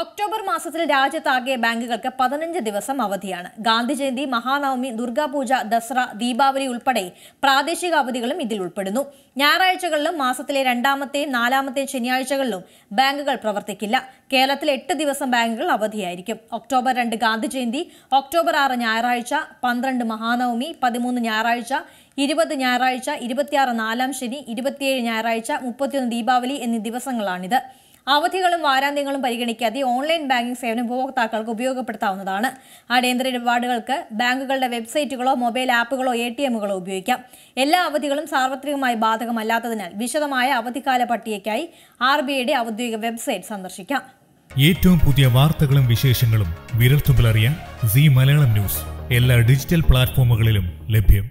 October മാസത്തിൽ രാജ്യത്താകെ ബാങ്കുകൾക്ക് പതിനഞ്ച് ദിവസം അവധിയാണ് ഗാന്ധി ജയന്തി മഹാനവമി ദുർഗാപൂജ ദസറ ദീപാവലി ഉൾപ്പെടെ പ്രാദേശിക അവധികളും ഇതിൽ ഉൾപ്പെടുന്നു ഞായറാഴ്ചകളിലും മാസത്തിലെ രണ്ടാമത്തെയും നാലാമത്തെയും ശനിയാഴ്ചകളിലും ബാങ്കുകൾ പ്രവർത്തിക്കില്ല കേരളത്തിൽ എട്ട് ദിവസം ബാങ്കുകൾ അവധിയായിരിക്കും ഒക്ടോബർ രണ്ട് ഗാന്ധി ജയന്തി ഒക്ടോബർ ആറ് ഞായറാഴ്ച പന്ത്രണ്ട് മഹാനവമി പതിമൂന്ന് ഞായറാഴ്ച ഇരുപത് ഞായറാഴ്ച ഇരുപത്തിയാറ് നാലാം ശനി ഇരുപത്തിയേഴ് ഞായറാഴ്ച മുപ്പത്തിയൊന്ന് ദീപാവലി എന്നീ ദിവസങ്ങളാണിത് അവധികളും വാരാന്ത്യങ്ങളും പരിഗണിക്കാതെ ഓൺലൈൻ ബാങ്കിംഗ് സേവനം ഉപഭോക്താക്കൾക്ക് ഉപയോഗപ്പെടുത്താവുന്നതാണ് അടിയന്തര ഇടപാടുകൾക്ക് ബാങ്കുകളുടെ വെബ്സൈറ്റുകളോ മൊബൈൽ ആപ്പുകളോ എ ടി എമ്മുകളോ ഉപയോഗിക്കാം എല്ലാ അവധികളും സാർവത്രികമായി ബാധകമല്ലാത്തതിനാൽ വിശദമായ അവധിക്കാല പട്ടികയ്ക്കായി ആർ ബി ഐയുടെ ഔദ്യോഗിക വെബ്സൈറ്റ് സന്ദർശിക്കാം ഏറ്റവും പുതിയ വാർത്തകളും വിശേഷങ്ങളും അറിയാൻ സി മലയാളം ന്യൂസ് എല്ലാ ഡിജിറ്റൽ പ്ലാറ്റ്ഫോമുകളിലും ലഭ്യം